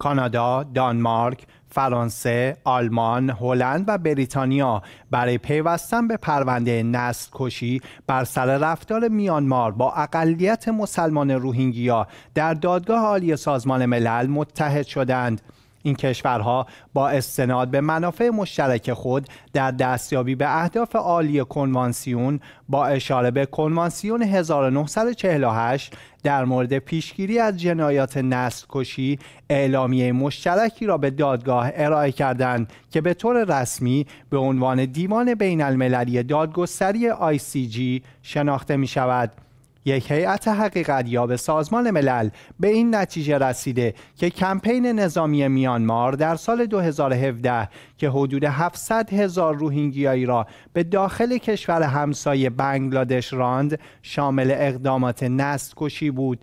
کانادا، دانمارک، فرانسه، آلمان، هلند و بریتانیا برای پیوستن به پرونده نسل کشی بر سر رفتار میانمار با اقلیت مسلمان روهینگیا در دادگاه عالی سازمان ملل متحد شدند. این کشورها با استناد به منافع مشترک خود در دستیابی به اهداف عالی کنوانسیون با اشاره به کنوانسیون 1948 در مورد پیشگیری از جنایات نسل کشی اعلامیه مشترکی را به دادگاه ارائه کردند که به طور رسمی به عنوان دیوان بین المللی دادگستری ICG شناخته می شود. یک هیئت حقیقت یا به سازمان ملل به این نتیجه رسیده که کمپین نظامی میانمار در سال 2017 که حدود 700 هزار روهینگیایی را به داخل کشور همسایه بنگلادش راند شامل اقدامات نست کشی بود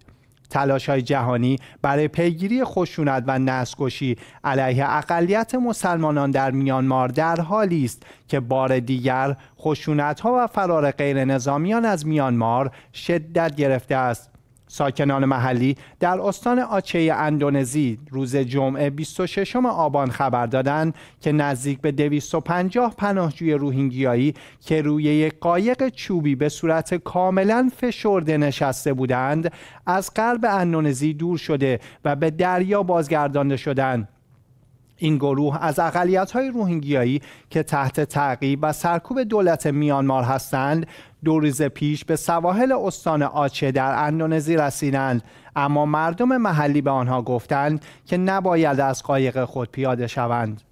تلاش های جهانی برای پیگیری خشونت و نسکشی علیه اقلیت مسلمانان در میانمار در حالی است که بار دیگر خشونت ها و فرار غیر نظامیان از میانمار شدت گرفته است ساکنان محلی در استان آچه اندونزی روز جمعه 26 آبان خبر دادند که نزدیک به 250 پناهجوی روهینگیایی که روی یک قایق چوبی به صورت کاملا فشرده نشسته بودند از قلب اندونزی دور شده و به دریا بازگردانده شدند این گروه از اقلیت های روهینگیایی که تحت تعقیب و سرکوب دولت میانمار هستند دو روز پیش به سواحل استان آچه در اندونزی رسیدند اما مردم محلی به آنها گفتند که نباید از قایق خود پیاده شوند